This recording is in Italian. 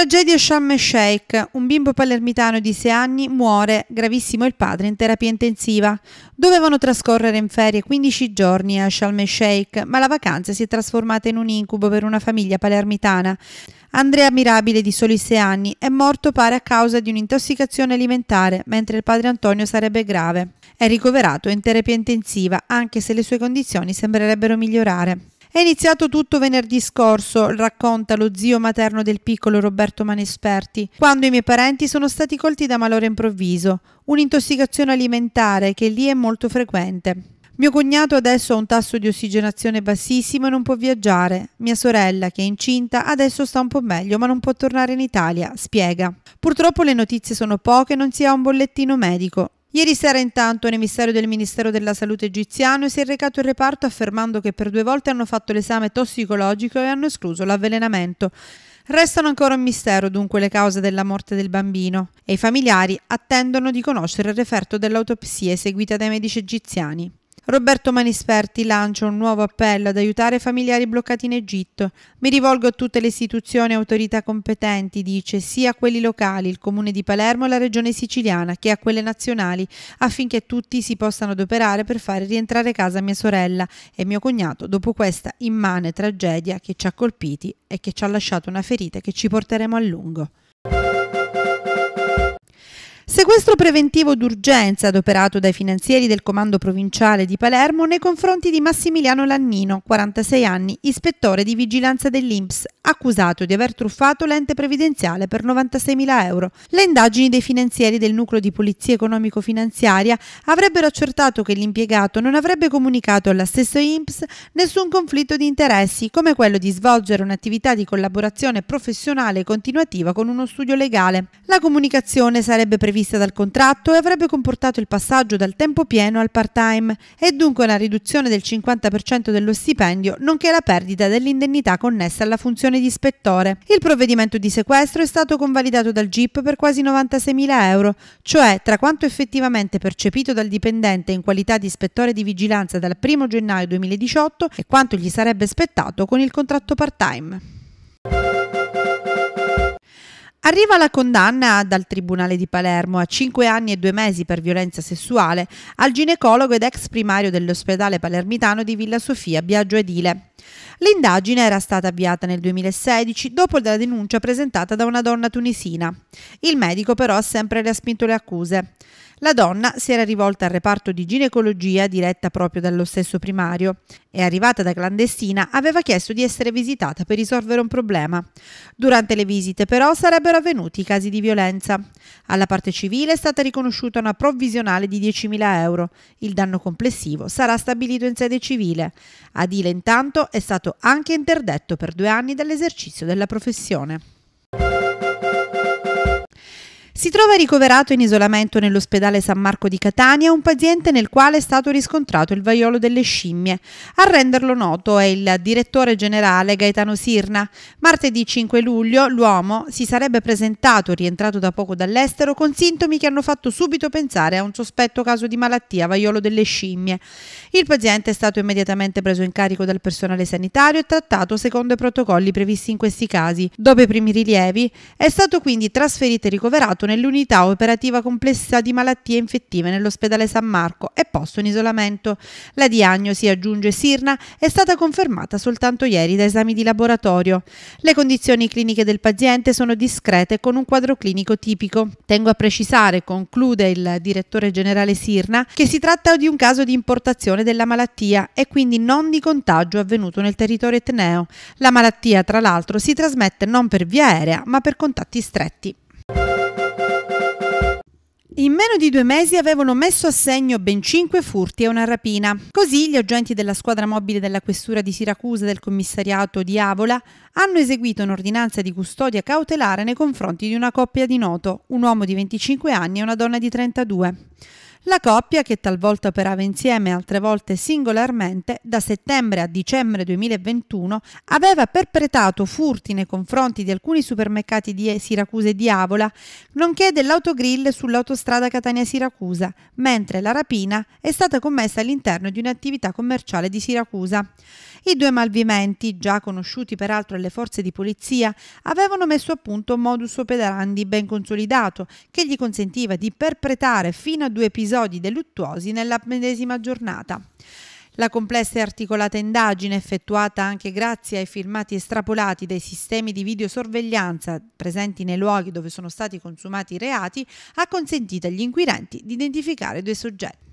Tragedia Sharm el Sheikh. Un bimbo palermitano di 6 anni muore, gravissimo il padre, in terapia intensiva. Dovevano trascorrere in ferie 15 giorni a Sharm Sheikh, ma la vacanza si è trasformata in un incubo per una famiglia palermitana. Andrea Mirabile, di soli 6 anni, è morto pare a causa di un'intossicazione alimentare, mentre il padre Antonio sarebbe grave. È ricoverato in terapia intensiva, anche se le sue condizioni sembrerebbero migliorare. È iniziato tutto venerdì scorso, racconta lo zio materno del piccolo Roberto Manesperti, quando i miei parenti sono stati colti da malore improvviso, un'intossicazione alimentare che lì è molto frequente. Mio cognato adesso ha un tasso di ossigenazione bassissimo e non può viaggiare. Mia sorella, che è incinta, adesso sta un po' meglio, ma non può tornare in Italia, spiega. Purtroppo le notizie sono poche e non si ha un bollettino medico. Ieri sera intanto un emissario del Ministero della Salute egiziano si è recato in reparto affermando che per due volte hanno fatto l'esame tossicologico e hanno escluso l'avvelenamento. Restano ancora un mistero dunque le cause della morte del bambino e i familiari attendono di conoscere il referto dell'autopsia eseguita dai medici egiziani. Roberto Manisferti lancia un nuovo appello ad aiutare familiari bloccati in Egitto. Mi rivolgo a tutte le istituzioni e autorità competenti, dice, sia a quelli locali, il Comune di Palermo e la Regione siciliana, che a quelle nazionali, affinché tutti si possano adoperare per fare rientrare a casa mia sorella e mio cognato dopo questa immane tragedia che ci ha colpiti e che ci ha lasciato una ferita che ci porteremo a lungo. Sequestro preventivo d'urgenza adoperato dai finanzieri del Comando Provinciale di Palermo nei confronti di Massimiliano Lannino, 46 anni, ispettore di vigilanza dell'INPS, accusato di aver truffato l'ente previdenziale per 96.000 euro. Le indagini dei finanzieri del nucleo di polizia economico-finanziaria avrebbero accertato che l'impiegato non avrebbe comunicato alla stessa INPS nessun conflitto di interessi, come quello di svolgere un'attività di collaborazione professionale continuativa con uno studio legale. La comunicazione sarebbe prevista prevista dal contratto e avrebbe comportato il passaggio dal tempo pieno al part-time e dunque una riduzione del 50% dello stipendio, nonché la perdita dell'indennità connessa alla funzione di ispettore. Il provvedimento di sequestro è stato convalidato dal GIP per quasi 96.000 euro, cioè tra quanto effettivamente percepito dal dipendente in qualità di ispettore di vigilanza dal 1 gennaio 2018 e quanto gli sarebbe spettato con il contratto part-time. Arriva la condanna dal Tribunale di Palermo a 5 anni e 2 mesi per violenza sessuale al ginecologo ed ex primario dell'ospedale palermitano di Villa Sofia, Biagio Edile. L'indagine era stata avviata nel 2016 dopo la denuncia presentata da una donna tunisina. Il medico però ha sempre respinto le accuse. La donna si era rivolta al reparto di ginecologia diretta proprio dallo stesso primario e arrivata da clandestina aveva chiesto di essere visitata per risolvere un problema. Durante le visite però sarebbero avvenuti casi di violenza. Alla parte civile è stata riconosciuta una provvisionale di 10.000 euro. Il danno complessivo sarà stabilito in sede civile. Adile intanto è stato anche interdetto per due anni dall'esercizio della professione. Si trova ricoverato in isolamento nell'ospedale San Marco di Catania un paziente nel quale è stato riscontrato il vaiolo delle scimmie. A renderlo noto è il direttore generale Gaetano Sirna. Martedì 5 luglio l'uomo si sarebbe presentato, rientrato da poco dall'estero, con sintomi che hanno fatto subito pensare a un sospetto caso di malattia vaiolo delle scimmie. Il paziente è stato immediatamente preso in carico dal personale sanitario e trattato secondo i protocolli previsti in questi casi. Dopo i primi rilievi è stato quindi trasferito e ricoverato nell'unità operativa complessa di malattie infettive nell'ospedale San Marco e posto in isolamento. La diagnosi, aggiunge Sirna, è stata confermata soltanto ieri da esami di laboratorio. Le condizioni cliniche del paziente sono discrete con un quadro clinico tipico. Tengo a precisare, conclude il direttore generale Sirna, che si tratta di un caso di importazione della malattia e quindi non di contagio avvenuto nel territorio etneo. La malattia, tra l'altro, si trasmette non per via aerea ma per contatti stretti. In meno di due mesi avevano messo a segno ben cinque furti e una rapina. Così gli agenti della squadra mobile della Questura di Siracusa e del commissariato di Avola hanno eseguito un'ordinanza di custodia cautelare nei confronti di una coppia di Noto, un uomo di 25 anni e una donna di 32. La coppia, che talvolta operava insieme, altre volte singolarmente, da settembre a dicembre 2021 aveva perpetrato furti nei confronti di alcuni supermercati di Siracusa e di Avola, nonché dell'autogrill sull'autostrada Catania-Siracusa, mentre la rapina è stata commessa all'interno di un'attività commerciale di Siracusa. I due malviventi, già conosciuti peraltro alle forze di polizia, avevano messo a punto un modus operandi ben consolidato che gli consentiva di perpetrare fino a due episodi episodi deluttuosi nella medesima giornata. La complessa e articolata indagine, effettuata anche grazie ai filmati estrapolati dai sistemi di videosorveglianza presenti nei luoghi dove sono stati consumati i reati, ha consentito agli inquirenti di identificare due soggetti.